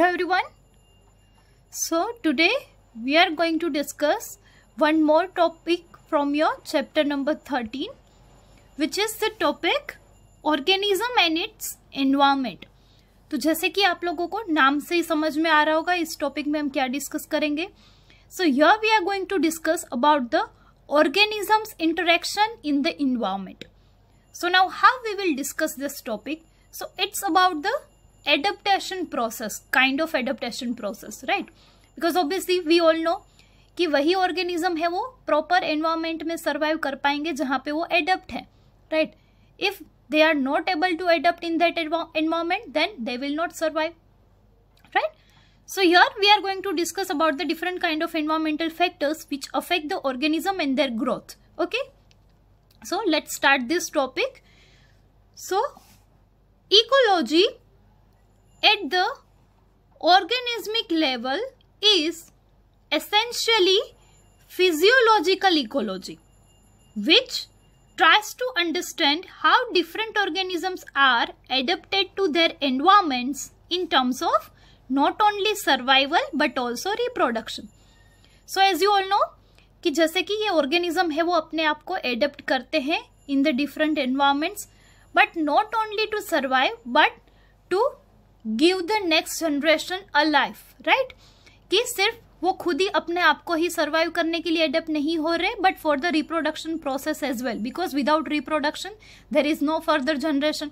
Hello one so today we are going to discuss one more topic from your chapter number thirteen which is the topic organism and its environment तो जैसे कि आप लोगों को नाम से ही समझ में आ रहा होगा इस टॉपिक में हम क्या डिस्कस करेंगे so yeah we are going to discuss about the organisms interaction in the environment so now how we will discuss this topic so it's about the adaptation process kind of adaptation process right because obviously we all know कि वही organism है वो proper environment में survive कर पाएंगे जहां पे वो एडप्ट है right if they are not able to adapt in that environment then they will not survive right so here we are going to discuss about the different kind of environmental factors which affect the organism in their growth okay so let start this topic so ecology at the organismic level is essentially physiological ecology which tries to understand how different organisms are adapted to their environments in terms of not only survival but also reproduction. So as you all know कि जैसे कि ये organism है वो अपने आप को adapt करते हैं in the different environments but not only to survive but to give the next generation a life right कि सिर्फ वो खुद ही अपने आप को ही सर्वाइव करने के लिए अडेप्ट नहीं हो रहे but for the reproduction process as well because without reproduction there is no further generation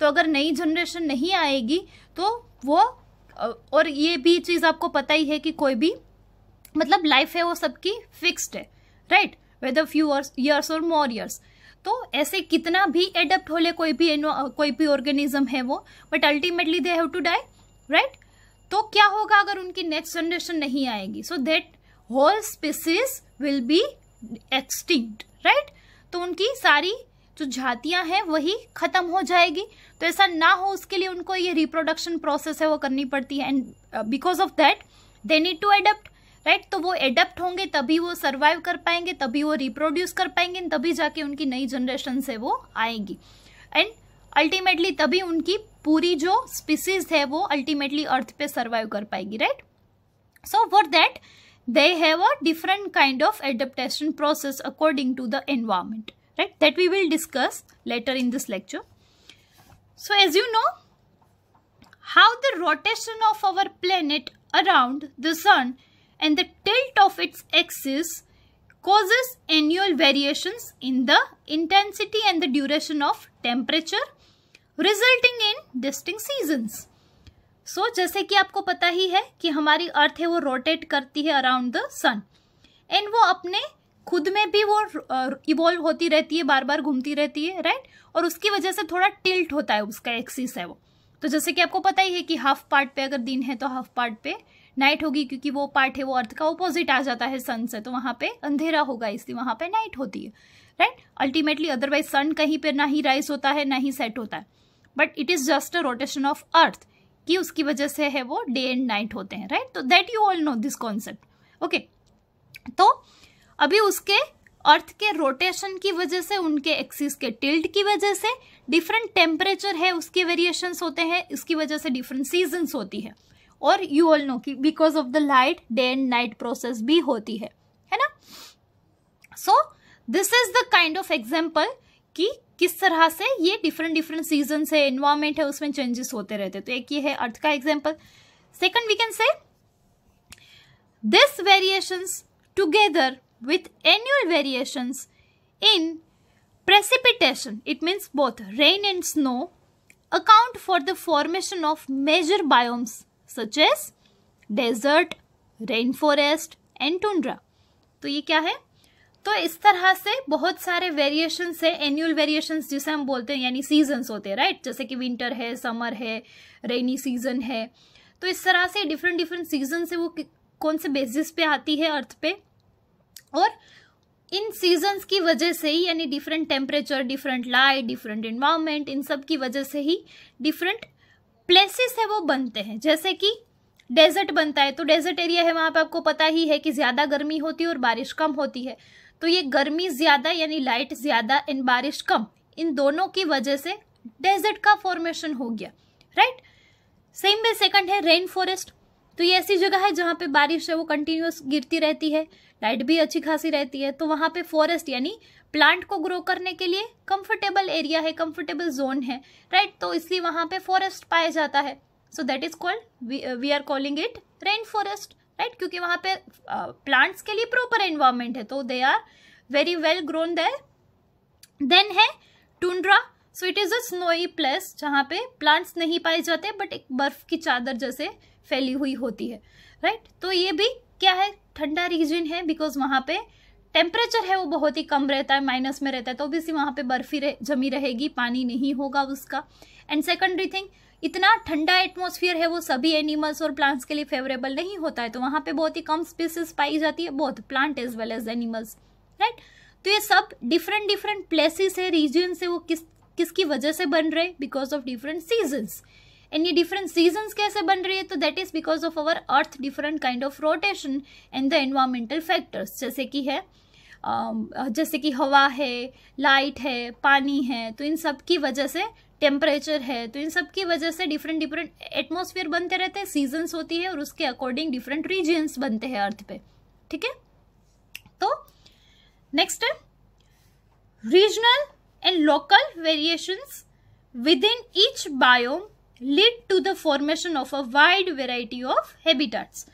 तो अगर नई जनरेशन नहीं आएगी तो वो और ये भी चीज़ आपको पता ही है कि कोई भी मतलब लाइफ है वो सबकी फिक्स्ड है राइट वेदर फ्यू ईयर्स और मोर ईयर्स तो ऐसे कितना भी एडप्ट हो ले कोई भी कोई भी ऑर्गेनिज्म है वो but ultimately they have to die right तो क्या होगा अगर उनकी नेक्स्ट जनरेशन नहीं आएगी so that whole species will be extinct right तो उनकी सारी जो जातियां हैं वही खत्म हो जाएगी तो ऐसा ना हो उसके लिए उनको ये रिप्रोडक्शन प्रोसेस है वो करनी पड़ती है and because of that they need to adapt right तो वो एडेप्ट होंगे तभी वो सर्वाइव कर पाएंगे तभी वो रिप्रोड्यूस कर पाएंगे तभी जाके उनकी नई जनरेशन से वो आएंगी एंड अल्टीमेटली तभी उनकी पूरी जो स्पीसीज है वो अल्टीमेटली अर्थ पे सर्वाइव कर पाएगी right so for that they have a different kind of adaptation process according to the environment right that we will discuss later in this lecture so as you know how the rotation of our planet around the sun and the tilt of its axis causes annual variations in the intensity and the duration of temperature resulting in distinct seasons. so, jaise ki aapko pata hi hai ki hamari earth hai wo rotate karti hai around the sun and wo apne खुद में भी वो evolve होती रहती है बार बार घूमती रहती है राइट और उसकी वजह से थोड़ा टिल्ट होता है उसका एक्सिस है वो तो जैसे कि आपको पता ही है कि हाफ पार्ट पे अगर दिन है तो हाफ पार्ट पे नाइट होगी क्योंकि वो पार्ट है वो अर्थ का ऑपोजिट आ जाता है सन से तो वहाँ पे अंधेरा होगा इसलिए वहाँ पे नाइट होती है राइट अल्टीमेटली अदरवाइज सन कहीं पर ना ही राइज होता है ना ही सेट होता है but it is just a rotation of earth कि उसकी वजह से है वो डे एंड नाइट होते हैं राइट तो that you all know this concept okay तो अभी उसके अर्थ के रोटेशन की वजह से उनके एक्सिस के टिल्ट की वजह से डिफरेंट टेम्परेचर है उसके वेरिएशंस होते हैं इसकी वजह से डिफरेंट सीजन्स होती है और यू ऑल नो कि because of the light day and night process भी होती है है ना so this is the kind of example कि किस तरह से ये डिफरेंट डिफरेंट सीजन है एनवायरमेंट है उसमें चेंजेस होते रहते तो एक ये है अर्थ का example second we can say this variations together with annual variation in precipitation it means both rain and snow account for the formation of major biomes as desert rain forest and tundra. तो ये क्या है तो इस तरह से बहुत सारे वेरिएशंस है एनुअल वेरिएशन जिसे हम बोलते हैं यानी सीजन्स होते हैं राइट जैसे कि विंटर है समर है रेनी सीजन है तो इस तरह से डिफरेंट डिफरेंट सीजन से वो कौन से बेसिस पे आती है अर्थ पे और इन सीजन्स की वजह से ही यानी different temperature different light different environment इन सब की वजह से ही डिफरेंट प्लेसेस है वो बनते हैं जैसे कि डेजर्ट बनता है तो डेजर्ट एरिया है वहाँ पर आपको पता ही है कि ज़्यादा गर्मी होती है और बारिश कम होती है तो ये गर्मी ज़्यादा यानी लाइट ज़्यादा एंड बारिश कम इन दोनों की वजह से डेजर्ट का फॉर्मेशन हो गया राइट सेम वे सेकंड है रेन फॉरेस्ट तो ये ऐसी जगह है जहाँ पे बारिश है वो कंटिन्यूस गिरती रहती है लाइट भी अच्छी खासी रहती है तो वहाँ पे फॉरेस्ट यानी प्लांट को ग्रो करने के लिए कंफर्टेबल एरिया है कंफर्टेबल जोन है राइट तो इसलिए वहाँ पे फॉरेस्ट पाया जाता है so that is called we are calling it rain forest right क्योंकि वहाँ पे प्लांट्स uh, के लिए प्रॉपर एनवायरमेंट है तो they are very well grown there then है tundra so it is a snowy place जहाँ पे प्लांट्स नहीं पाए जाते बट एक बर्फ की चादर जैसे फैली हुई होती है राइट right? तो ये भी क्या है ठंडा रीजन है बिकॉज वहाँ पे टेम्परेचर है वो बहुत ही कम रहता है माइनस में रहता है तो सी वहाँ पे बर्फी रह, जमी रहेगी पानी नहीं होगा उसका एंड सेकेंडरी थिंग इतना ठंडा एटमोसफियर है वो सभी एनिमल्स और प्लांट्स के लिए फेवरेबल नहीं होता है तो वहाँ पे बहुत ही कम स्पीसीज पाई जाती है बहुत plant as well as animals right तो ये सब डिफरेंट डिफरेंट प्लेसेस है रीजन से वो किस किसकी वजह से बन रहे because of different seasons and ये डिफरेंट सीजन्स कैसे बन रही है तो that is because of our earth different kind of rotation and the environmental factors जैसे कि है um, जैसे कि हवा है लाइट है पानी है तो इन सब की वजह से टेम्परेचर है तो इन सब की वजह से डिफरेंट डिफरेंट एटमोसफियर बनते रहते हैं सीजन्स होती है और उसके अकॉर्डिंग डिफरेंट रीजन्स बनते हैं अर्थ पे ठीक है तो नेक्स्ट है and local variations within each biome lead to the formation of a wide variety of habitats.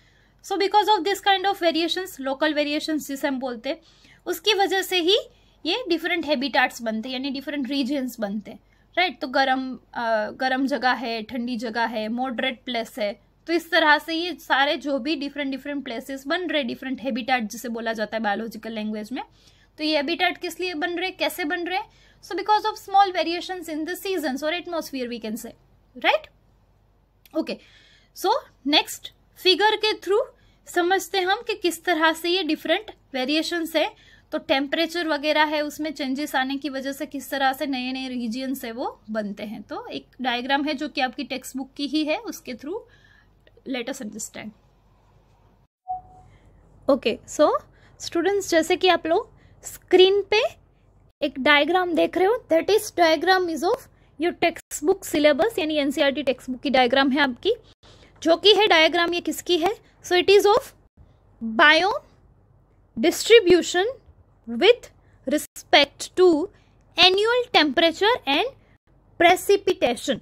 So because of this kind of variations, local variations जिसे हम बोलते हैं उसकी वजह से ही ये डिफरेंट हैबिटाट्स बनते हैं यानी डिफरेंट रीजन्स बनते राइट right? तो गर्म गर्म जगह है ठंडी जगह है मॉडरेट प्लेस है तो इस तरह से ये सारे जो भी डिफरेंट डिफरेंट प्लेसेस बन रहे डिफरेंट हैबिटाट जिसे बोला जाता है बायोलॉजिकल लैंग्वेज में तो ये हैबिटाट किस लिए बन रहे कैसे बन रहे so because of small variation in the seasons और atmosphere we can say right okay so next figure के थ्रू समझते हम कि किस तरह से ये डिफरेंट वेरिएशन है तो टेम्परेचर वगैरह है उसमें चेंजेस आने की वजह से किस तरह से नए नए रीजियन है वो बनते हैं तो एक डायग्राम है जो कि आपकी टेक्स्ट बुक की ही है उसके through us understand okay so students जैसे कि आप लोग स्क्रीन पे एक डायग्राम देख रहे हो that is diagram is of ये टेक्स्ट बुक सिलेबस यानी एनसीईआरटी टेक्स्ट बुक की डायग्राम है आपकी जो कि है डायग्राम ये किसकी है so it is of bio distribution with respect to annual temperature and precipitation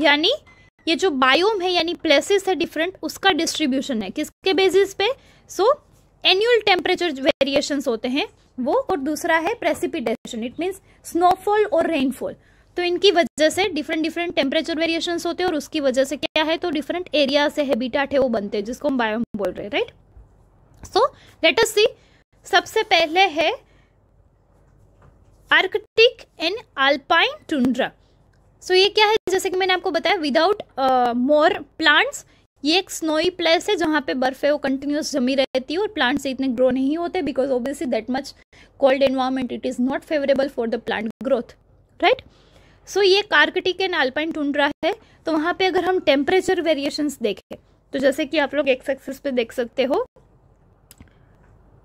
यानी ये जो बायोम है यानी प्लेसेस है डिफरेंट उसका डिस्ट्रीब्यूशन है किसके बेसिस पे सो एनुअल टेम्परेचर वेरिएशंस होते हैं वो और दूसरा है प्रेसिपिटेशन इट मींस स्नोफॉल और रेनफॉल तो इनकी वजह से डिफरेंट डिफरेंट टेम्परेचर वेरिएशन होते हैं और उसकी वजह से क्या है तो डिफरेंट एरिया से हैबिटाट है वो बनते हैं जिसको हम बायोम बोल रहे हैं राइट सो लेट अस सी सबसे पहले है Arctic and alpine tundra so ये क्या है जैसे कि मैंने आपको बताया विदाउट मोर प्लांट्स ये एक स्नोई प्लेस है जहाँ पे बर्फ है वो कंटिन्यूस जमी रहती है और प्लांट्स इतने ग्रो नहीं होते because obviously that much cold environment it is not favourable for the plant growth right so ये कार्कटिक एंड अल्पाइन टुंड्रा है तो वहां पे अगर हम टेम्परेचर वेरिएशन देखें तो जैसे कि आप लोग एक्स एक्सिस पे देख सकते हो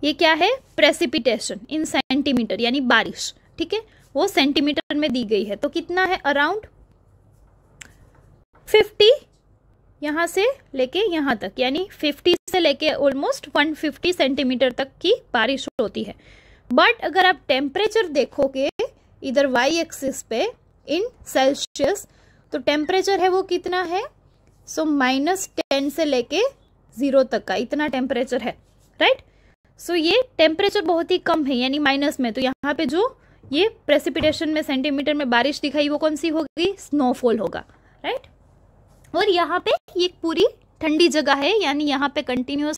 ये क्या है प्रेसिपिटेशन इन सेंटीमीटर यानी बारिश ठीक है वो सेंटीमीटर में दी गई है तो कितना है अराउंड फिफ्टी यहां से लेके यहां तक यानी फिफ्टी से लेके ऑलमोस्ट वन फिफ्टी सेंटीमीटर तक की बारिश होती है बट अगर आप टेम्परेचर देखोगे इधर वाई एक्सिस पे इन सेल्सियस तो टेम्परेचर है वो कितना है सो माइनस टेन से लेके ज़ीरो तक का इतना टेम्परेचर है राइट सो so, ये टेम्परेचर बहुत ही कम है यानी माइनस में तो यहाँ पे जो ये प्रेसिपिटेशन में सेंटीमीटर में बारिश दिखाई वो कौन सी होगी स्नोफॉल होगा राइट और यहाँ पे ये पूरी ठंडी जगह है यानी यहाँ पे कंटिन्यूस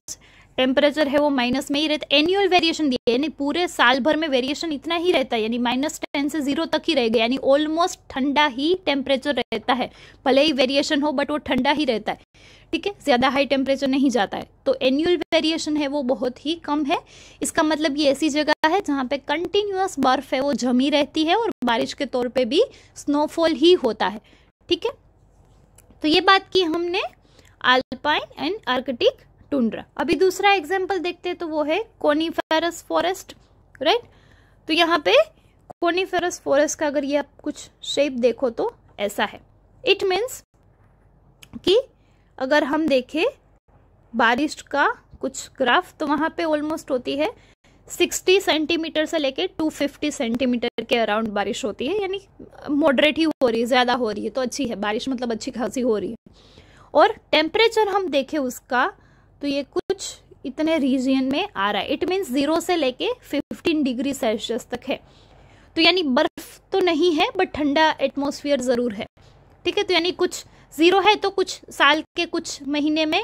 टेम्परेचर है वो माइनस में ही रहता है एनुअल वेरिएशन दिया यानी पूरे साल भर में वेरिएशन इतना ही रहता है यानी माइनस टेन से जीरो तक ही रहेगा यानी ऑलमोस्ट ठंडा ही टेम्परेचर रहता है भले ही वेरिएशन हो बट वो ठंडा ही रहता है ठीक है ज़्यादा हाई टेम्परेचर नहीं जाता है तो एनुअल वेरिएशन है वो बहुत ही कम है इसका मतलब ये ऐसी जगह है जहाँ पे कंटिन्यूस बर्फ है वो जमी रहती है और बारिश के तौर पर भी स्नोफॉल ही होता है ठीक है तो ये बात की हमने आल्पाइन एंड आर्कटिक टुंड्रा अभी दूसरा एग्जाम्पल देखते हैं तो वो है कोनीफेरस फॉरेस्ट राइट तो यहाँ पे कोनीफेरस फॉरेस्ट का अगर ये आप कुछ शेप देखो तो ऐसा है इट मीन्स कि अगर हम देखें बारिश का कुछ ग्राफ तो वहां पे ऑलमोस्ट होती है 60 सेंटीमीटर से लेके 250 सेंटीमीटर के अराउंड बारिश होती है यानी मॉडरेट ही हो रही है ज़्यादा हो रही है तो अच्छी है बारिश मतलब अच्छी खासी हो रही है और टेम्परेचर हम देखें उसका तो ये कुछ इतने रीजन में आ रहा है इट मीन्स जीरो से लेके फिफ्टीन डिग्री सेल्सियस तक है तो यानी बर्फ तो नहीं है बट ठंडा एटमोसफियर ज़रूर है ठीक है तो यानी कुछ ज़ीरो है तो कुछ साल के कुछ महीने में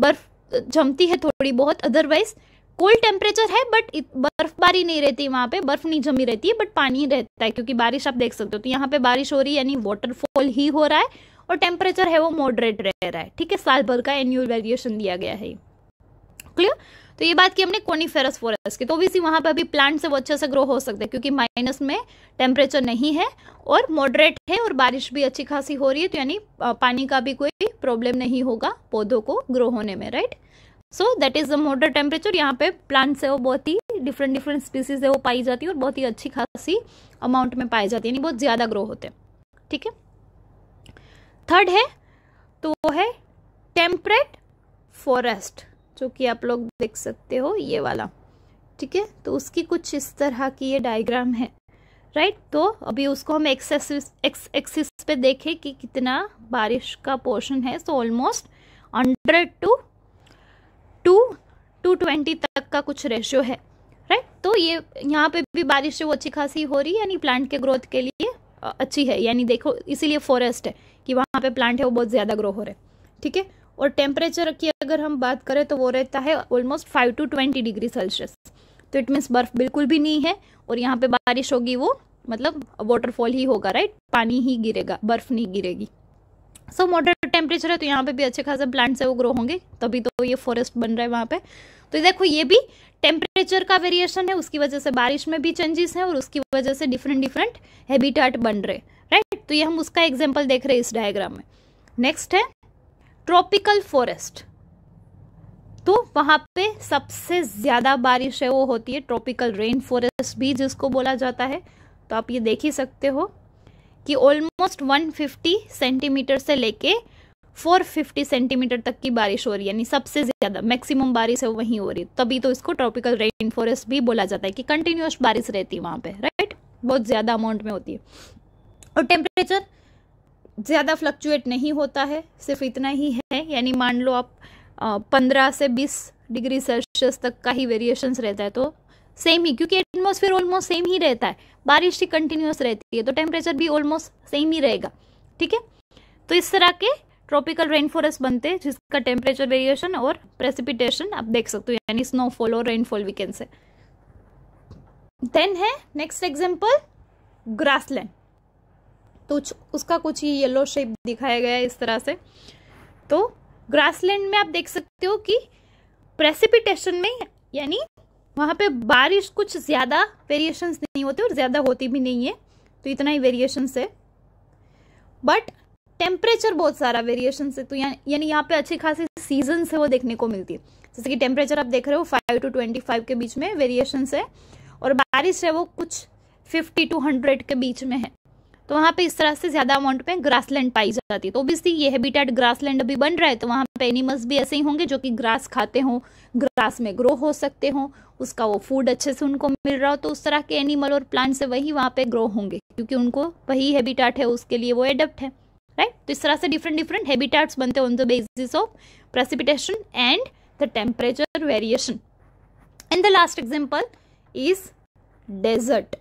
बर्फ जमती है थोड़ी बहुत अदरवाइज कोल्ड टेम्परेचर है बट बर्फबारी नहीं रहती वहाँ पे बर्फ नहीं जमी रहती है बट पानी रहता है क्योंकि बारिश आप देख सकते हो तो यहाँ पे बारिश हो रही है यानी वाटरफॉल ही हो रहा है और टेम्परेचर है वो मॉडरेट रह रहा है ठीक है साल भर का एनुअल वेरिएशन दिया गया है क्लियर तो ये बात की हमने कोनीफेरस फॉरेस्ट की तो भी वहाँ पर अभी प्लांट से वो अच्छे से ग्रो हो सकते हैं क्योंकि माइनस में टेम्परेचर नहीं है और मॉडरेट है और बारिश भी अच्छी खासी हो रही है तो यानी पानी का भी कोई प्रॉब्लम नहीं होगा पौधों को ग्रो होने में right so that is the moderate temperature यहाँ पे प्लांट्स है वो बहुत ही डिफरेंट डिफरेंट स्पीसीज है वो पाई जाती है और बहुत ही अच्छी खासी अमाउंट में पाई जाती है यानी बहुत ज़्यादा ग्रो होते हैं ठीक है थर्ड है तो वो है टेम्परेट फॉरेस्ट जो कि आप लोग देख सकते हो ये वाला ठीक है तो उसकी कुछ इस तरह की ये डायग्राम है राइट तो अभी उसको हम एक्सेस एक्सिस पे देखें कि कितना बारिश का पोर्शन है so almost hundred to to to twenty तक का कुछ रेशियो है राइट तो ये यहाँ पे भी बारिश वो अच्छी खासी हो रही है यानी प्लांट के ग्रोथ के लिए अच्छी है यानी देखो इसीलिए फॉरेस्ट है कि वहाँ पे प्लांट है वो बहुत ज़्यादा ग्रो हो रहे ठीक है और टेम्परेचर की अगर हम बात करें तो वो रहता है almost five to twenty degree Celsius तो इट मीन्स बर्फ बिल्कुल भी नहीं है और यहाँ पे बारिश होगी वो मतलब वाटरफॉल ही होगा राइट पानी ही गिरेगा बर्फ नहीं गिरेगी सो मॉडर्न टेम्परेचर है तो यहाँ पे भी अच्छे खासे प्लांट्स है वो ग्रो होंगे तभी तो ये फॉरेस्ट बन रहा है वहाँ पे तो देखो ये भी टेम्परेचर का वेरिएशन है उसकी वजह से बारिश में भी चेंजेस हैं और उसकी वजह से डिफरेंट डिफरेंट हैबिटाट बन रहे राइट तो ये हम उसका एग्जाम्पल देख रहे हैं इस डायग्राम में नेक्स्ट है ट्रॉपिकल फॉरेस्ट तो वहाँ पे सबसे ज़्यादा बारिश है वो होती है ट्रॉपिकल रेन फॉरेस्ट भी जिसको बोला जाता है तो आप ये देख ही सकते हो कि ऑलमोस्ट 150 सेंटीमीटर से लेके 450 सेंटीमीटर तक की बारिश हो रही है यानी सबसे ज़्यादा मैक्सिमम बारिश है वहीं हो रही है तभी तो इसको ट्रॉपिकल रेन फॉरेस्ट भी बोला जाता है कि कंटिन्यूस बारिश रहती है वहाँ पे राइट बहुत ज़्यादा अमाउंट में होती है और टेम्परेचर ज़्यादा फ्लक्चुएट नहीं होता है सिर्फ इतना ही है यानी मान लो आप पंद्रह से बीस डिग्री सेल्सियस तक का ही वेरिएशन रहता है तो सेम ही क्योंकि एटमोसफियर ऑलमोस्ट सेम ही रहता है बारिश ही कंटिन्यूस रहती है तो टेम्परेचर भी ऑलमोस्ट सेम ही रहेगा ठीक है तो इस तरह के ट्रॉपिकल रेन फॉरेस्ट बनते हैं जिसका टेम्परेचर वेरिएशन और प्रेसिपिटेशन आप देख सकते हो यानी स्नोफॉल और रेनफॉल वीकेंड से देन है नेक्स्ट एग्जाम्पल ग्रासलैंड तो उसका कुछ ही येलो शेप दिखाया गया है इस तरह से तो ग्रासलैंड में आप देख सकते हो कि प्रेसिपिटेशन में यानी वहाँ पे बारिश कुछ ज़्यादा वेरिएशंस नहीं होते और ज़्यादा होती भी नहीं है तो इतना ही वेरिएशंस है बट टेम्परेचर बहुत सारा वेरिएशन से तो यानी यहाँ पे अच्छी खासी सीजन से वो देखने को मिलती है जैसे कि टेम्परेचर आप देख रहे हो फाइव टू ट्वेंटी फाइव के बीच में वेरिएशन है और बारिश है वो कुछ फिफ्टी टू हंड्रेड के बीच में है तो वहाँ पे इस तरह से ज़्यादा अमाउंट में लैंड पाई जाती है तो ओबियसली ये हैबिटेट लैंड अभी बन रहा है तो वहाँ पे एनिमल्स भी ऐसे ही होंगे जो कि ग्रास खाते हों ग्रास में ग्रो हो सकते हों उसका वो फूड अच्छे से उनको मिल रहा हो तो उस तरह के एनिमल और प्लांट्स वही वहाँ पे ग्रो होंगे क्योंकि उनको वही हैबिटेट है उसके लिए वो एडप्ट है राइट तो इस तरह से डिफरेंट डिफरेंट हैबिटेट्स बनते हैं on the basis of precipitation and the temperature variation and the last example is desert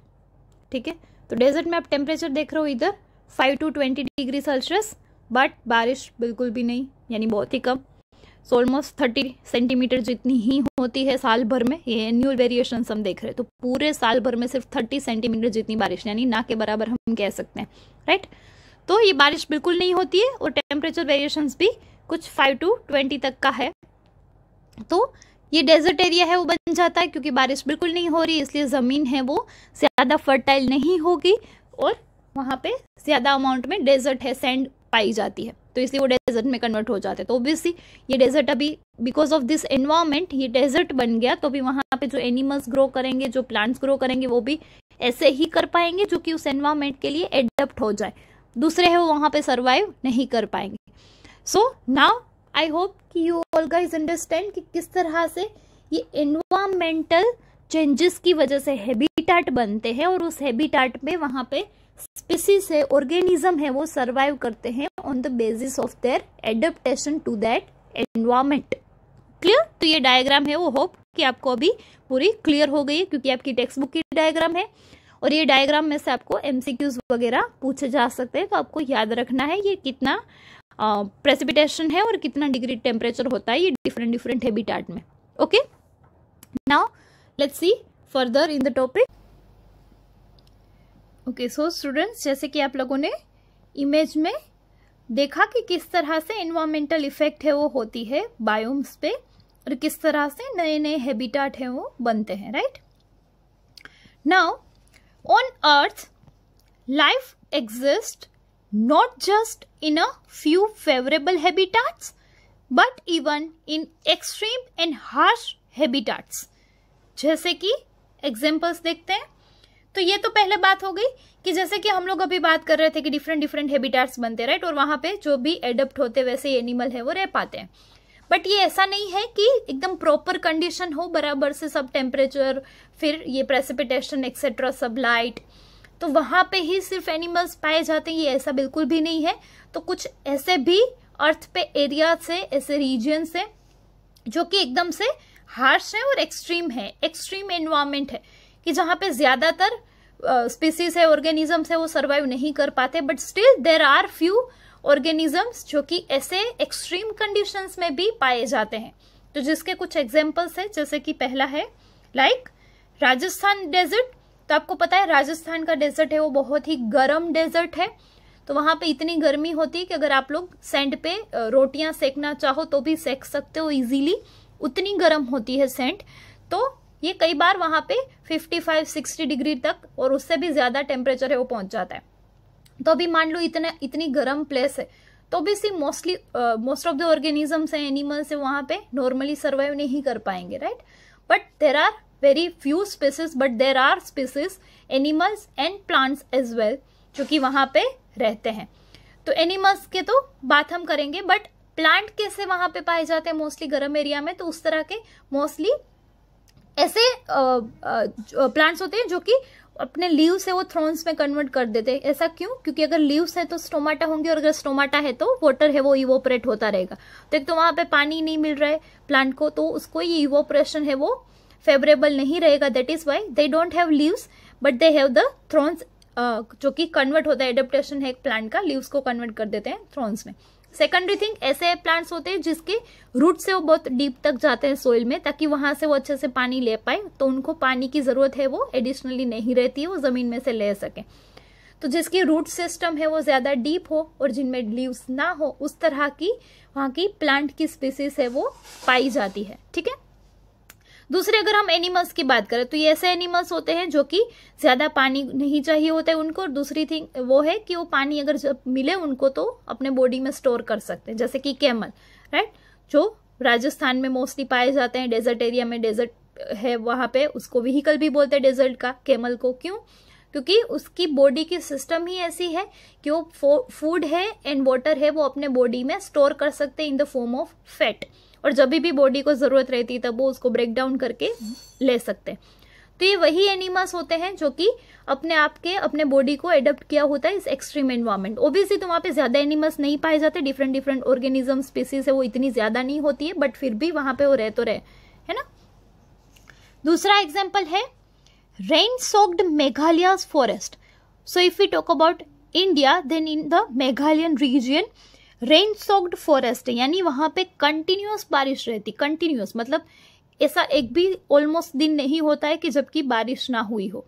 ठीक है तो डेजर्ट में आप टेम्परेचर देख रहे हो इधर five to twenty degree Celsius but बारिश बिल्कुल भी नहीं यानी बहुत ही कम सो ऑलमोस्ट थर्टी सेंटीमीटर जितनी ही होती है साल भर में ये एनुअल वेरिएशन हम देख रहे हैं तो पूरे साल भर में सिर्फ थर्टी सेंटीमीटर जितनी बारिश यानी ना के बराबर हम कह सकते हैं राइट right? तो ये बारिश बिल्कुल नहीं होती है और टेम्परेचर वेरिएशन भी कुछ फाइव टू ट्वेंटी तक का है तो ये डेजर्ट एरिया है वो बन जाता है क्योंकि बारिश बिल्कुल नहीं हो रही इसलिए ज़मीन है वो ज़्यादा फर्टाइल नहीं होगी और वहाँ पे ज़्यादा अमाउंट में डेजर्ट है सैंड पाई जाती है तो इसलिए वो डेजर्ट में कन्वर्ट हो जाते हैं तो ओबियसली ये डेजर्ट अभी बिकॉज ऑफ दिस एनवायरमेंट ये डेजर्ट बन गया तो भी वहाँ पे जो एनिमल्स ग्रो करेंगे जो प्लांट्स ग्रो करेंगे वो भी ऐसे ही कर पाएंगे जो कि उस एनवायरमेंट के लिए एडप्ट हो जाए दूसरे है वो वहाँ पे सर्वाइव नहीं कर पाएंगे सो नाउ आई होप कि यू ऑल गाइज अंडरस्टैंड कि किस तरह से ये इन्वामेंटल चेंजेस की वजह से हैबिटाट बनते हैं और उस हैबिटाट में वहाँ पे स्पीसीज है ऑर्गेनिज्म है वो सर्वाइव करते हैं on the basis of their adaptation to that environment clear तो ये डायग्राम है वो होप कि आपको अभी पूरी क्लियर हो गई है क्योंकि आपकी टेक्स्ट बुक की डायग्राम है और ये डायग्राम में से आपको एम वगैरह पूछे जा सकते हैं तो आपको याद रखना है ये कितना प्रेसिपिटेशन है और कितना डिग्री टेम्परेचर होता है ये डिफरेंट डिफरेंट हैबिटाट में okay now let's see further in the topic okay so students जैसे कि आप लोगों ने इमेज में देखा कि किस तरह से इन्वामेंटल इफेक्ट है वो होती है बायोम्स पे और किस तरह से नए नए हैबिटाट हैं वो बनते हैं right now On earth, life exists not just in a few favorable habitats but even in extreme and harsh habitats. जैसे कि एग्जाम्पल्स देखते हैं तो ये तो पहले बात हो गई कि जैसे कि हम लोग अभी बात कर रहे थे कि डिफरेंट डिफरेंट हैबिटेट्स बनते राइट और वहां पे जो भी एडप्ट होते वैसे एनिमल है वो रह पाते हैं बट ये ऐसा नहीं है कि एकदम प्रॉपर कंडीशन हो बराबर से सब टेम्परेचर फिर ये प्रेसिपिटेशन एक्सेट्रा सब लाइट तो वहाँ पे ही सिर्फ एनिमल्स पाए जाते हैं ये ऐसा बिल्कुल भी नहीं है तो कुछ ऐसे भी अर्थ पे एरिया से ऐसे रीजन से जो कि एकदम से हार्श है और एक्सट्रीम है एक्सट्रीम एनवायरमेंट है कि जहाँ पे ज़्यादातर स्पीसीज है ऑर्गेनिजम्स है वो सर्वाइव नहीं कर पाते but still there are few organisms जो कि ऐसे एक्सट्रीम कंडीशंस में भी पाए जाते हैं तो जिसके कुछ एग्जाम्पल्स हैं जैसे कि पहला है लाइक like, राजस्थान डेजर्ट तो आपको पता है राजस्थान का डेजर्ट है वो बहुत ही गर्म डेजर्ट है तो वहाँ पे इतनी गर्मी होती है कि अगर आप लोग सेंट पे रोटियाँ सेकना चाहो तो भी सेक सकते हो इजीली उतनी गर्म होती है सेंट तो ये कई बार वहाँ पे 55-60 डिग्री तक और उससे भी ज़्यादा टेम्परेचर है वो पहुँच जाता है तो अभी मान लो इतना इतनी गर्म प्लेस है तो भी see mostly most of the organisms हैं एनिमल्स हैं वहाँ पे नॉर्मली सर्वाइव नहीं कर पाएंगे right but there are very few species but there are species animals and plants as well जो कि वहाँ पे रहते हैं तो एनिमल्स के तो बात हम करेंगे बट प्लांट कैसे वहाँ पे पाए जाते हैं मोस्टली गर्म एरिया में तो उस तरह के मोस्टली ऐसे प्लांट्स uh, uh, होते हैं जो कि अपने लीव्स है वो थ्रोन्स में कन्वर्ट कर देते हैं ऐसा क्यों क्योंकि अगर लीव्स है तो स्टोमाटा होंगे और अगर स्टोमाटा है तो वाटर है वो इवोपरेट होता रहेगा तो एक तो वहां पे पानी नहीं मिल रहा है प्लांट को तो उसको ये इवोपरेशन है वो फेवरेबल नहीं रहेगा that is why they don't have leaves but they have the thorns जो कि कन्वर्ट होता है एडेप्टेशन है एक प्लांट का लीव्स को कन्वर्ट कर देते हैं थ्रोन्स में सेकेंडरी थिंग ऐसे प्लांट्स होते हैं जिसके रूट से वो बहुत डीप तक जाते हैं सोइल में ताकि वहां से वो अच्छे से पानी ले पाए तो उनको पानी की जरूरत है वो एडिशनली नहीं रहती है वो जमीन में से ले सके तो जिसकी रूट सिस्टम है वो ज़्यादा डीप हो और जिनमें लीव्स ना हो उस तरह की वहाँ की प्लांट की स्पीसीज है वो पाई जाती है ठीक है दूसरे अगर हम एनिमल्स की बात करें तो ये ऐसे एनिमल्स होते हैं जो कि ज़्यादा पानी नहीं चाहिए होता है उनको और दूसरी थिंग वो है कि वो पानी अगर जब मिले उनको तो अपने बॉडी में स्टोर कर सकते हैं जैसे कि कैमल राइट जो राजस्थान में मोस्टली पाए जाते हैं डेजर्ट एरिया में डेजर्ट है वहाँ पे उसको व्हीकल भी बोलते हैं डेजर्ट का कैमल को क्यों क्योंकि उसकी बॉडी की सिस्टम ही ऐसी है कि वो फूड है एंड वाटर है वो अपने बॉडी में स्टोर कर सकते हैं in the form of fat और जब भी बॉडी को ज़रूरत रहती है तब वो उसको ब्रेक डाउन करके ले सकते हैं तो ये वही एनिमल्स होते हैं जो कि अपने आप के अपने बॉडी को एडप्ट किया होता है इस एक्सट्रीम एनवायरमेंट ओबियसली तो वहाँ पे ज़्यादा एनिमल्स नहीं पाए जाते डिफरेंट डिफरेंट ऑर्गेनिज्म स्पीसीज है वो इतनी ज़्यादा नहीं होती है बट फिर भी वहां पे वो रह तो रहे है ना दूसरा एग्जाम्पल है rain soaked Meghalaya forest so if you talk about India then in the Meghalayan region rain soaked forest है यानी वहाँ पे कंटिन्यूस बारिश रहती कंटिन्यूस मतलब ऐसा एक भी ऑलमोस्ट दिन नहीं होता है कि जबकि बारिश ना हुई हो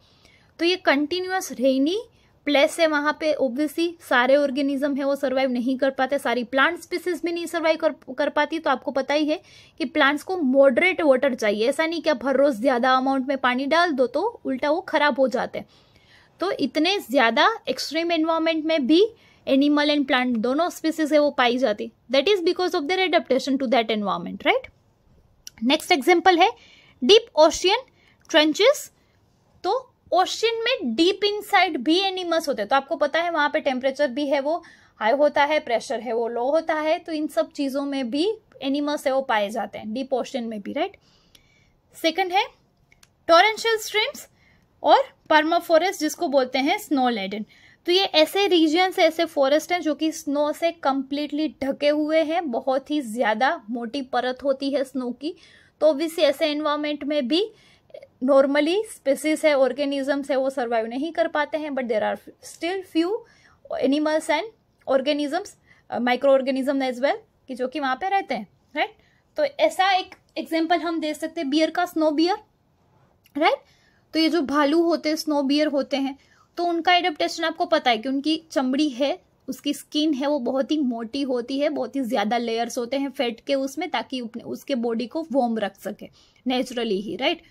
तो ये कंटिन्यूस रेनी प्लेस है वहाँ पे ऑब्वियसली सारे ऑर्गेनिज्म है वो सर्वाइव नहीं कर पाते सारी प्लांट स्पीसीज भी नहीं सर्वाइव कर कर पाती तो आपको पता ही है कि प्लांट्स को मॉडरेट वाटर चाहिए ऐसा नहीं कि आप हर रोज़ ज़्यादा अमाउंट में पानी डाल दो तो उल्टा वो खराब हो जाते हैं तो इतने ज़्यादा एक्सट्रीम एनवायरमेंट में भी एनिमल एंड प्लांट दोनों स्पीसीज है वो पाई जाती that is because of their adaptation to that environment right next example है डीप ओशियन ट्रेंचेस तो ओशियन में डीप इनसाइड भी एनिमल्स होते हैं तो आपको पता है वहां पे टेम्परेचर भी है वो हाई होता है प्रेशर है वो लो होता है तो इन सब चीज़ों में भी एनिमल्स है वो पाए जाते हैं डीप ओशियन में भी राइट सेकंड है टोरेंशियल स्ट्रीम्स और पर्मा फॉरेस्ट जिसको बोलते हैं स्नो लेडन तो ये ऐसे रीजन्स ऐसे फॉरेस्ट हैं जो कि स्नो से कम्प्लीटली ढके हुए हैं बहुत ही ज़्यादा मोटी परत होती है स्नो की तो ऑब्वियसली ऐसे इन्वायरमेंट में भी नॉर्मली स्पेसिस है ऑर्गेनिजम्स है वो सर्वाइव नहीं कर पाते हैं but there are still few animals and organisms microorganism as well कि जो कि वहाँ पे रहते हैं राइट right? तो ऐसा एक एग्जाम्पल हम दे सकते हैं बियर का स्नो बियर राइट तो ये जो भालू होते हैं स्नो बियर होते हैं तो उनका एडेप्टेशन आपको पता है कि उनकी चमड़ी है उसकी स्किन है वो बहुत ही मोटी होती है बहुत ही ज़्यादा लेयर्स होते हैं फैट के उसमें ताकि उसके बॉडी को वॉर्म रख सके नेचुरली ही राइट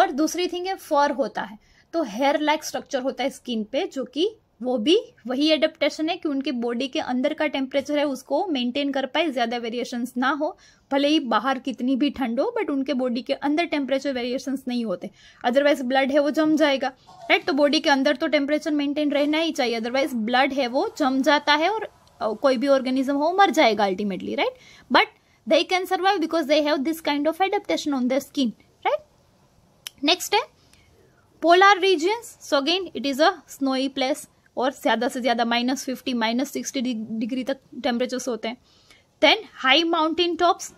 और दूसरी थिंग है फर होता है तो हेयर लाइक स्ट्रक्चर होता है स्किन पे जो कि वो भी वही एडेप्टेशन है कि उनके बॉडी के अंदर का टेम्परेचर है उसको मेंटेन कर पाए ज़्यादा वेरिएशंस ना हो भले ही बाहर कितनी भी ठंड हो बट उनके बॉडी के अंदर टेम्परेचर वेरिएशंस नहीं होते अदरवाइज ब्लड है वो जम जाएगा राइट तो बॉडी के अंदर तो टेम्परेचर मेंटेन रहना ही चाहिए अदरवाइज ब्लड है वो जम जाता है और कोई भी ऑर्गेनिज्म हो मर जाएगा ultimately right but they can survive because they have this kind of adaptation on the skin right next है polar regions so again it is a snowy place और ज़्यादा से ज़्यादा minus fifty minus sixty degree तक temperatures होते हैं then high mountain tops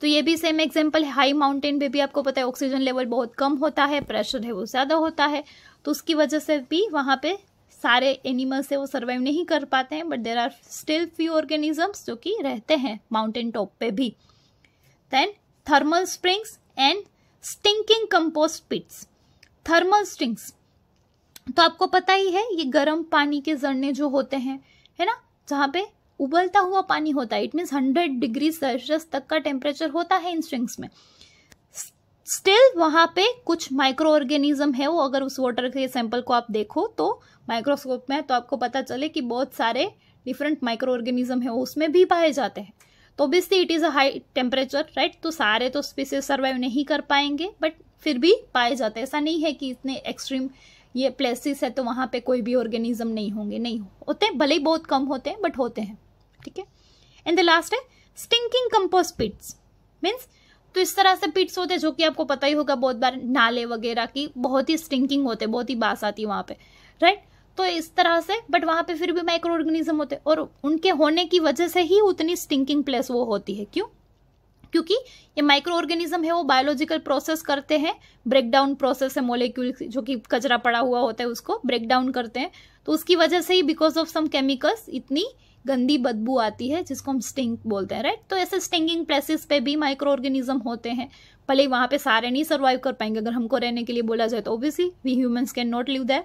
तो ये भी सेम एग्जाम्पल है हाई माउंटेन पे भी आपको पता है ऑक्सीजन लेवल बहुत कम होता है प्रेशर है वो ज़्यादा होता है तो उसकी वजह से भी वहाँ पे सारे एनिमल्स है वो सर्वाइव नहीं कर पाते हैं but there are still few organisms जो कि रहते हैं माउंटेन टॉप पे भी then thermal springs and stinking compost pits thermal springs तो आपको पता ही है ये गर्म पानी के झरने जो होते हैं है ना जहाँ पे उबलता हुआ पानी होता है it means hundred degree Celsius तक का टेम्परेचर होता है इन स्ट्रिंग्स में स्टिल वहाँ पे कुछ माइक्रो ऑर्गेनिज्म है वो अगर उस वाटर के सैंपल को आप देखो तो माइक्रोस्कोप में तो आपको पता चले कि बहुत सारे डिफरेंट माइक्रो ऑर्गेनिज्म है वो उसमें भी पाए जाते हैं तो obviously it is a high temperature right तो सारे तो स्पीसीज सर्वाइव नहीं कर पाएंगे बट फिर भी पाए जाते हैं ऐसा नहीं है कि इतने एक्सट्रीम ये प्लेसिस है तो वहाँ पे कोई भी ऑर्गेनिज्म नहीं होंगे नहीं होते हैं भले ही बहुत कम होते हैं बट होते हैं ठीक है एंड द लास्ट है स्टिंकिंग कंपोस्ट पिट्स मीन्स तो इस तरह से पिट्स होते हैं जो कि आपको पता ही होगा बहुत बार नाले वगैरह की बहुत ही स्टिंकिंग होते बहुत ही बास आती है वहाँ पे राइट तो इस तरह से बट वहाँ पे फिर भी माइक्रो ऑर्गेनिज्म होते और उनके होने की वजह से ही उतनी स्टिंकिंग प्लेस वो होती है क्यों क्योंकि ये माइक्रो ऑर्गेनिज्म है वो बायोलॉजिकल प्रोसेस करते हैं ब्रेकडाउन प्रोसेस है मोलिक्यूल जो कि कचरा पड़ा हुआ होता है उसको ब्रेकडाउन करते हैं तो उसकी वजह से ही बिकॉज ऑफ सम केमिकल्स इतनी गंदी बदबू आती है जिसको हम स्टिंग बोलते हैं राइट तो ऐसे स्टिंगिंग प्लेसेस पे भी माइक्रो ऑर्गेनिज्म होते हैं भले वहाँ पे सारे नहीं सर्वाइव कर पाएंगे अगर हमको रहने के लिए बोला जाए तो obviously we humans can not live there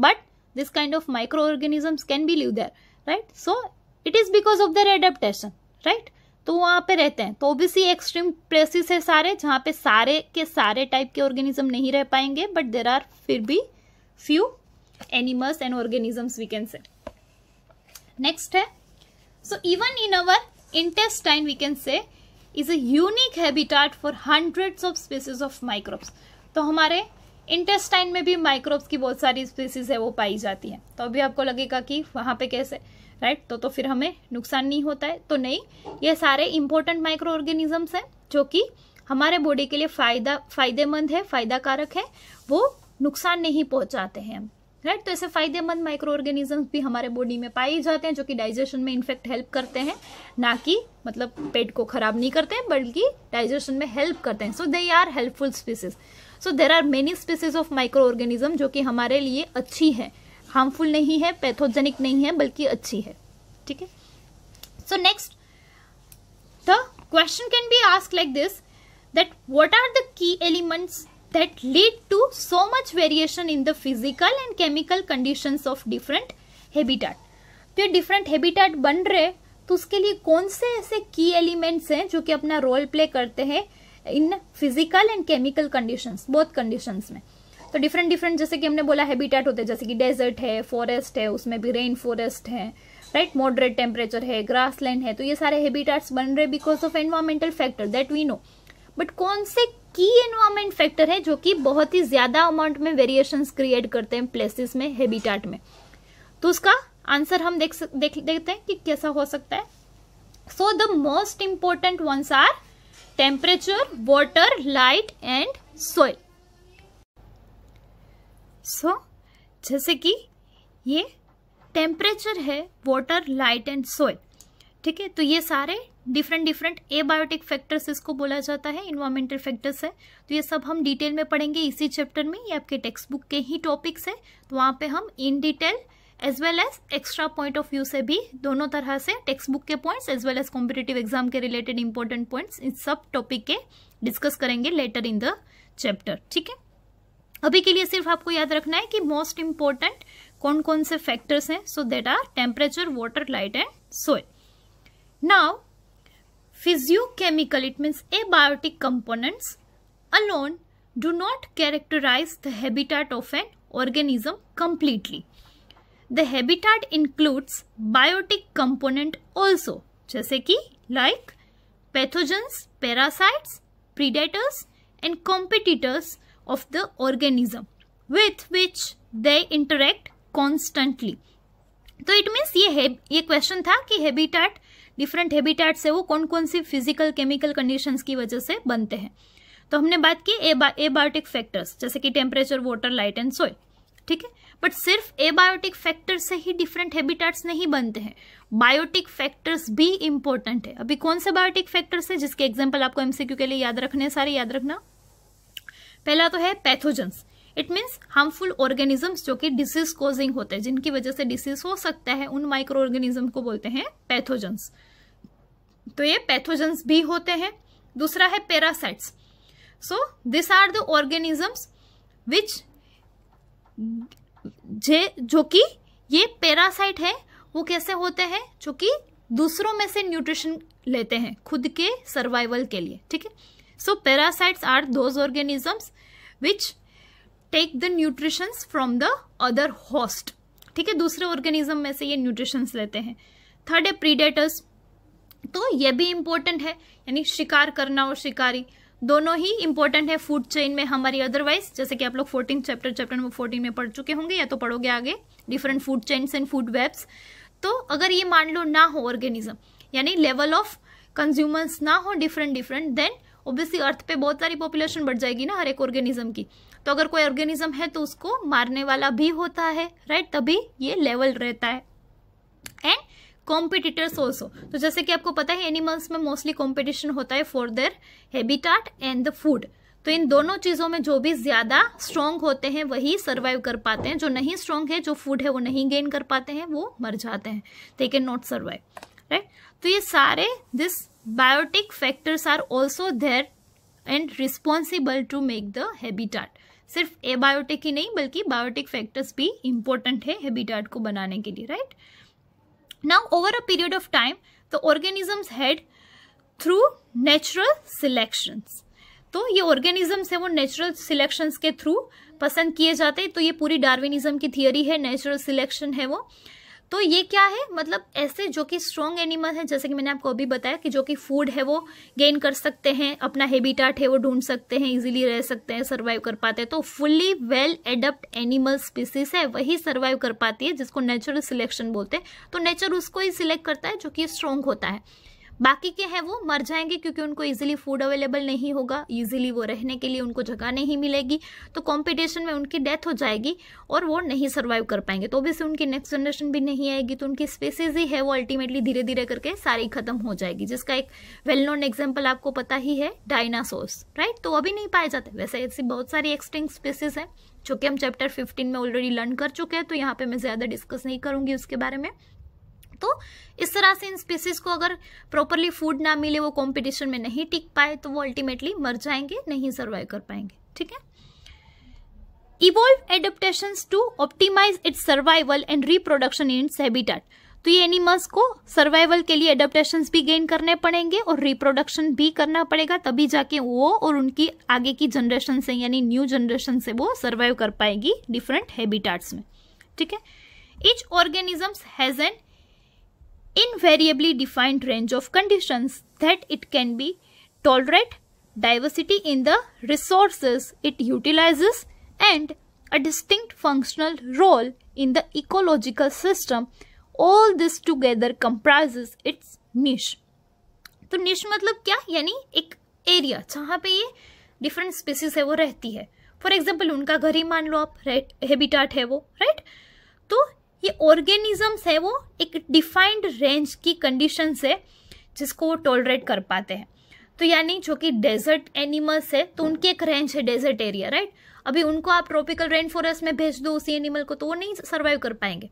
but this kind of microorganisms can be live there right so it is because of their adaptation right तो वहाँ पे रहते हैं तो ओबीसी एक्सट्रीम प्लेसेस है सारे जहाँ पे सारे के सारे टाइप के ऑर्गेनिज्म नहीं रह पाएंगे बट देर आर फिर भी few animals and organisms we can say next है so even in our intestine we can say is a unique habitat for hundreds of species of microbes तो हमारे intestine में भी माइक्रोब्स की बहुत सारी स्पीसीज है वो पाई जाती है तो अभी आपको लगेगा कि वहाँ पे कैसे राइट right? तो तो फिर हमें नुकसान नहीं होता है तो नहीं ये सारे इंपॉर्टेंट माइक्रो ऑर्गेनिजम्स हैं जो कि हमारे बॉडी के लिए फायदा फायदेमंद है फायदाकारक है वो नुकसान नहीं पहुंचाते हैं राइट right? तो ऐसे फायदेमंद माइक्रो ऑर्गेनिजम्स भी हमारे बॉडी में पाए जाते हैं जो कि डाइजेशन में इनफेक्ट हेल्प करते हैं ना कि मतलब पेट को खराब नहीं करते हैं बल्कि डाइजेशन में हेल्प करते हैं so they are helpful species so there are many species of microorganism जो कि हमारे लिए अच्छी है हार्मफुल नहीं है पैथोजेनिक नहीं है बल्कि अच्छी है ठीक है so next the question can be ask like this that what are the key elements that lead to so much variation in the physical and chemical condition of different habitat तो ये different habitat बन रहे तो उसके लिए कौन से ऐसे की एलिमेंट्स हैं जो कि अपना रोल प्ले करते हैं in physical and chemical conditions both conditions में तो डिफरेंट डिफरेंट जैसे कि हमने बोला हैबिटेट होते हैं जैसे कि डेजर्ट है फॉरेस्ट है उसमें भी रेन फॉरेस्ट है राइट मॉडरेट टेम्परेचर है लैंड है तो ये सारे हैबिटेट्स बन रहे because of environmental factor that we know but कौन से की एनवायरमेंट फैक्टर है जो कि बहुत ही ज्यादा अमाउंट में वेरिएशन क्रिएट करते हैं प्लेसेस में हैबिटेट में तो उसका आंसर हम देख देख देखते हैं कि कैसा हो सकता है so the most important ones are temperature water light and soil so so, जैसे कि ये टेम्परेचर है वाटर लाइट एंड सोयल ठीक है तो ये सारे डिफरेंट डिफरेंट एबायोटिक फैक्टर्स इसको बोला जाता है इन्वायरमेंटल फैक्टर्स है तो ये सब हम डिटेल में पढ़ेंगे इसी चैप्टर में ये आपके टेक्स्ट बुक के ही टॉपिक्स है तो वहाँ पे हम in detail as well as extra point of view से भी दोनों तरह से टेक्स्ट बुक के points as well as competitive exam के रिलेटेड इंपॉर्टेंट पॉइंट्स इन सब टॉपिक के डिस्कस करेंगे लेटर इन द चैप्टर ठीक है अभी के लिए सिर्फ आपको याद रखना है कि मोस्ट इंपॉर्टेंट कौन कौन से फैक्टर्स हैं so that are temperature water light and soil now physio chemical it means abiotic components alone do not characterize the habitat of an organism completely the habitat includes biotic component also जैसे कि like pathogens parasites predators and competitors of the organism with which they interact constantly. तो it means ये ये question था कि habitat different habitat से वो कौन कौन सी फिजिकल केमिकल कंडीशंस की वजह से बनते हैं तो हमने बात की एबायोटिक फैक्टर्स जैसे कि temperature water light and soil ठीक है बट सिर्फ एबायोटिक फैक्टर से ही डिफरेंट हैबिटाट्स नहीं बनते हैं बायोटिक फैक्टर्स भी इंपॉर्टेंट है अभी कौन से बायोटिक फैक्टर्स है जिसके एग्जाम्पल आपको एमसीक्यू के लिए याद रखने सारे याद रखना पहला तो है pathogens it means harmful organisms जो कि डिसीज कॉजिंग होते हैं जिनकी वजह से डिसीज हो सकता है उन माइक्रो ऑर्गेनिज्म को बोलते हैं पैथोजन्स तो ये पैथोजन्स भी होते हैं दूसरा है parasites so this are the organisms which जे जो कि ये पैरासाइट है वो कैसे होते हैं जो कि दूसरों में से न्यूट्रिशन लेते हैं खुद के सर्वाइवल के लिए ठीक है So parasites are those organisms which take the nutritions from the other host. ठीक है दूसरे ऑर्गेनिज्म में से ये न्यूट्रिशंस लेते हैं थर्ड है प्रीडेटर्स तो ये भी इम्पोर्टेंट है यानी शिकार करना और शिकारी दोनों ही इम्पोर्टेंट है फूड चेन में हमारी अदरवाइज जैसे कि आप लोग fourteen chapter chapter number fourteen में पढ़ चुके होंगे या तो पढ़ोगे आगे different food chains and food webs तो अगर ये मान लो ना हो ऑर्गेनिज्म यानी लेवल ऑफ कंज्यूमर्स ना हो different different then obviously earth पे बहुत सारी पॉपुलेशन बढ़ जाएगी ना हर एक ऑर्गेनिज्म की तो अगर कोई ऑर्गेनिज्म है तो उसको मारने वाला भी होता है राइट तभी ये लेवल रहता है एंड कॉम्पिटिटर्स ऑल्सो तो जैसे कि आपको पता है एनिमल्स में मोस्टली कॉम्पिटिशन होता है for their habitat and the food तो इन दोनों चीज़ों में जो भी ज़्यादा स्ट्रांग होते हैं वही सर्वाइव कर पाते हैं जो नहीं स्ट्रांग है जो फूड है वो नहीं गेन कर पाते हैं वो मर जाते हैं they can not survive right तो ये सारे this biotic factors are also there and responsible to make the habitat सिर्फ एबायोटिक ही नहीं बल्कि बायोटिक फैक्टर्स भी इम्पोर्टेंट है हैबिटाट को बनाने के लिए right now over a period of time the organisms had through natural selections तो ये ऑर्गेनिजम्स है वो नेचुरल सिलेक्शंस के थ्रू पसंद किए जाते हैं तो ये पूरी डार्विनिज्म की थियोरी है नेचुरल सिलेक्शन है वो तो ये क्या है मतलब ऐसे जो कि स्ट्रॉन्ग एनिमल है जैसे कि मैंने आपको अभी बताया कि जो कि फूड है वो गेन कर सकते हैं अपना हैबिटाट है वो ढूंढ सकते हैं इजीली रह सकते हैं सर्वाइव कर पाते हैं तो fully well adapt animal species है वही सर्वाइव कर पाती है जिसको नेचुरल सिलेक्शन बोलते हैं तो नेचर उसको ही सिलेक्ट करता है जो कि स्ट्रोंग होता है बाकी के हैं वो मर जाएंगे क्योंकि उनको इजीली फूड अवेलेबल नहीं होगा इजीली वो रहने के लिए उनको जगह नहीं मिलेगी तो कंपटीशन में उनकी डेथ हो जाएगी और वो नहीं सर्वाइव कर पाएंगे तो ओबियसली उनकी नेक्स्ट जनरेशन भी नहीं आएगी तो उनकी स्पेसिस ही है वो अल्टीमेटली धीरे धीरे करके सारी खत्म हो जाएगी जिसका एक वेल नोन एग्जाम्पल आपको पता ही है डायनासोर्स राइट तो अभी नहीं पाए जाते वैसे ऐसी बहुत सारी एक्सटिंग स्पेसिस हैं जो कि हम चैप्टर फिफ्टीन में ऑलरेडी लर्न कर चुके हैं तो यहाँ पे मैं ज़्यादा डिस्कस नहीं करूँगी उसके बारे में तो इस तरह से इन स्पीसीज को अगर प्रॉपरली फूड ना मिले वो कॉम्पिटिशन में नहीं टिक पाए तो वो अल्टीमेटली मर जाएंगे नहीं सर्वाइव कर पाएंगे ठीक है evolve adaptation to optimize its survival and reproduction in its habitat तो ये एनिमल्स को सर्वाइवल के लिए एडेप्टेशन भी गेन करने पड़ेंगे और रिप्रोडक्शन भी करना पड़ेगा तभी जाके वो और उनकी आगे की जनरेशन से यानी न्यू जनरेशन से वो सर्वाइव कर पाएगी डिफरेंट हैबिटाट्स में ठीक है each organisms has an invariably defined range of conditions that it can be tolerate diversity in the resources it utilizes and a distinct functional role in the ecological system all this together comprises its niche तो niche मतलब क्या यानी एक area, जहाँ पे ये different species है वो रहती है फॉर एग्जाम्पल उनका घर ही मान लो आप है वो तो ये ऑर्गेनिजम्स है वो एक डिफाइंड रेंज की कंडीशन है जिसको वो टॉलरेट कर पाते हैं तो यानी जो कि डेजर्ट एनिमल्स है तो उनकी एक रेंज है डेजर्ट एरिया राइट अभी उनको आप ट्रॉपिकल रेन फॉरेस्ट में भेज दो उसी एनिमल को तो वो नहीं सर्वाइव कर पाएंगे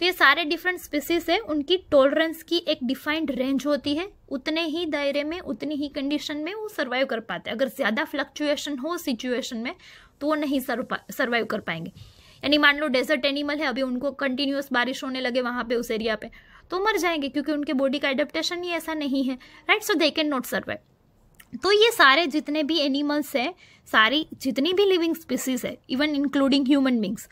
तो ये सारे डिफरेंट स्पीसीज है उनकी टॉलरेंस की एक डिफाइंड रेंज होती है उतने ही दायरे में उतनी ही कंडीशन में वो सर्वाइव कर पाते हैं अगर ज़्यादा फ्लक्चुएशन हो सिचुएशन में तो वो नहीं सर्वाइव कर पाएंगे यानी मान लो डेजर्ट एनिमल है अभी उनको कंटिन्यूस बारिश होने लगे वहाँ पे उस एरिया पे तो मर जाएंगे क्योंकि उनके बॉडी का एडेप्टेशन ही ऐसा नहीं है right so they can not survive तो ये सारे जितने भी एनिमल्स हैं सारी जितनी भी लिविंग स्पीसीज है इवन इंक्लूडिंग ह्यूमन बींग्स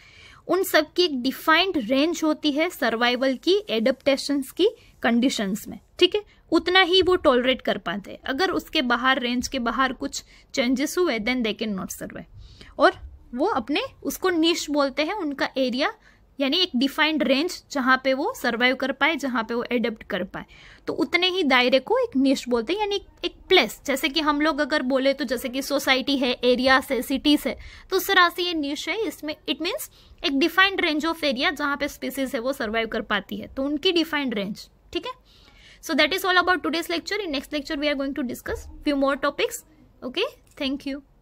उन सब की एक डिफाइंड रेंज होती है सर्वाइवल की एडेप्टेशन की कंडीशंस में ठीक है उतना ही वो टॉलरेट कर पाते हैं अगर उसके बाहर रेंज के बाहर कुछ चेंजेस हुए then they can not survive और वो अपने उसको निश बोलते हैं उनका एरिया यानी एक डिफाइंड रेंज जहाँ पे वो सर्वाइव कर पाए जहाँ पे वो एडेप्ट कर पाए तो उतने ही दायरे को एक निश बोलते हैं यानी एक प्लेस जैसे कि हम लोग अगर बोले तो जैसे कि सोसाइटी है एरिया से सिटीज है तो उस तरह से ये निश है इसमें इट मीन्स एक डिफाइंड रेंज ऑफ एरिया जहाँ पे स्पीसीज है वो सर्वाइव कर पाती है तो उनकी डिफाइंड रेंज ठीक है so that is all about today's lecture in next lecture we are going to discuss few more topics okay thank you